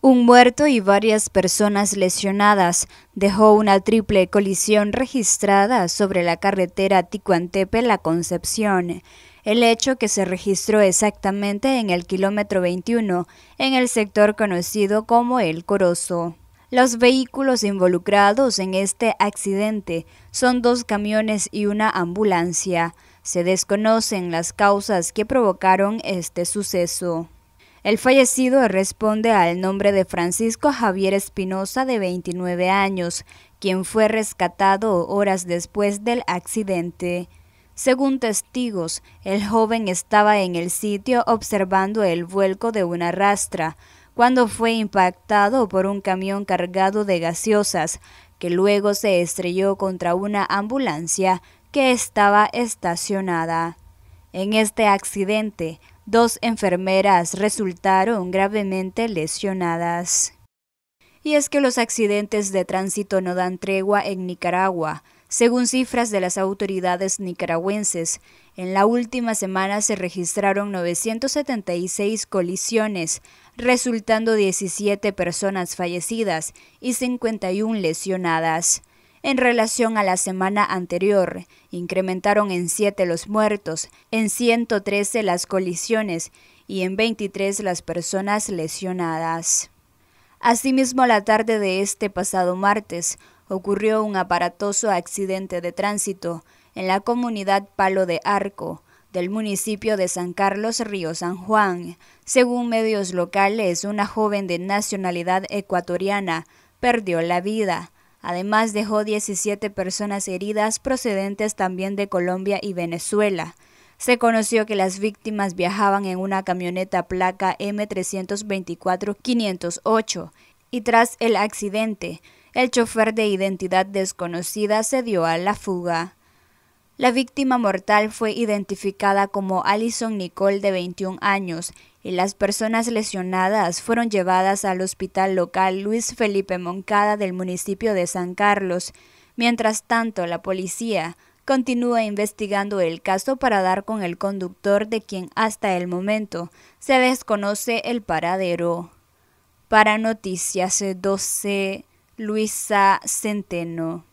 Un muerto y varias personas lesionadas dejó una triple colisión registrada sobre la carretera Ticuantepe-La Concepción. El hecho que se registró exactamente en el kilómetro 21, en el sector conocido como El Corozo. Los vehículos involucrados en este accidente son dos camiones y una ambulancia. Se desconocen las causas que provocaron este suceso. El fallecido responde al nombre de Francisco Javier espinoza de 29 años, quien fue rescatado horas después del accidente. Según testigos, el joven estaba en el sitio observando el vuelco de una rastra, cuando fue impactado por un camión cargado de gaseosas, que luego se estrelló contra una ambulancia que estaba estacionada. En este accidente, dos enfermeras resultaron gravemente lesionadas. Y es que los accidentes de tránsito no dan tregua en Nicaragua. Según cifras de las autoridades nicaragüenses, en la última semana se registraron 976 colisiones, resultando 17 personas fallecidas y 51 lesionadas en relación a la semana anterior. Incrementaron en 7 los muertos, en 113 las colisiones y en 23 las personas lesionadas. Asimismo, la tarde de este pasado martes ocurrió un aparatoso accidente de tránsito en la comunidad Palo de Arco, del municipio de San Carlos Río San Juan. Según medios locales, una joven de nacionalidad ecuatoriana perdió la vida. Además, dejó 17 personas heridas procedentes también de Colombia y Venezuela. Se conoció que las víctimas viajaban en una camioneta placa M324-508 y tras el accidente, el chofer de identidad desconocida se dio a la fuga. La víctima mortal fue identificada como Alison Nicole de 21 años, y Las personas lesionadas fueron llevadas al hospital local Luis Felipe Moncada del municipio de San Carlos. Mientras tanto, la policía continúa investigando el caso para dar con el conductor de quien hasta el momento se desconoce el paradero. Para Noticias 12, Luisa Centeno.